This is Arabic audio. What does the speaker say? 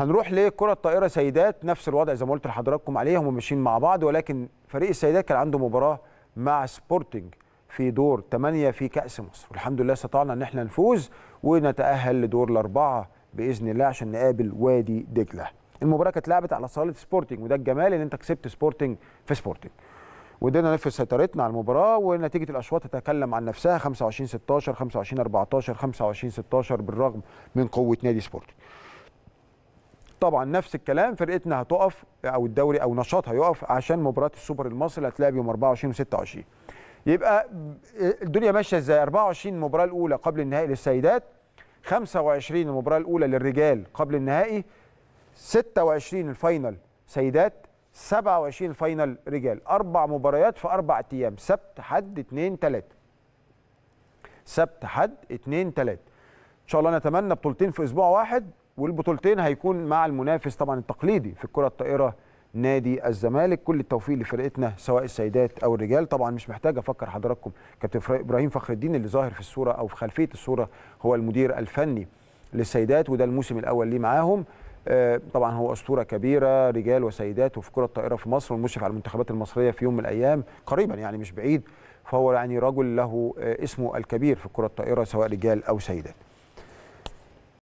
هنروح لكره الطائره سيدات نفس الوضع زي ما قلت لحضراتكم عليه هم ماشيين مع بعض ولكن فريق السيدات كان عنده مباراه مع سبورتنج في دور 8 في كاس مصر والحمد لله استطعنا ان احنا نفوز ونتاهل لدور الاربعه باذن الله عشان نقابل وادي دجله المباراه كانت لعبت على صاله سبورتنج وده الجمال ان انت كسبت سبورتنج في سبورتنج ودينا نفس سيطرتنا على المباراه ونتيجه الاشواط تتكلم عن نفسها 25 16 25 14 25 16 بالرغم من قوه نادي سبورتنج طبعا نفس الكلام فرقتنا هتقف او الدوري او نشاط هيقف عشان مباراه السوبر المصري اللي هتلاعب يوم 24 و26 يبقى الدنيا ماشيه ازاي 24 المباراه الاولى قبل النهائي للسيدات 25 المباراه الاولى للرجال قبل النهائي 26 الفاينل سيدات 27 الفاينل رجال اربع مباريات في اربع ايام سبت حد 2 3 سبت حد 2 3 ان شاء الله نتمنى بطولتين في اسبوع واحد والبطولتين هيكون مع المنافس طبعا التقليدي في الكره الطائره نادي الزمالك كل التوفيق لفرقتنا سواء السيدات او الرجال طبعا مش محتاج افكر حضراتكم كابتن ابراهيم فخر الدين اللي ظاهر في الصوره او في خلفيه الصوره هو المدير الفني للسيدات وده الموسم الاول ليه معاهم آه، طبعا هو اسطوره كبيره رجال وسيدات وفي كره الطائره في مصر والمشرف على المنتخبات المصريه في يوم من الايام قريبا يعني مش بعيد فهو يعني رجل له آه، اسمه الكبير في كره الطائره سواء رجال او سيدات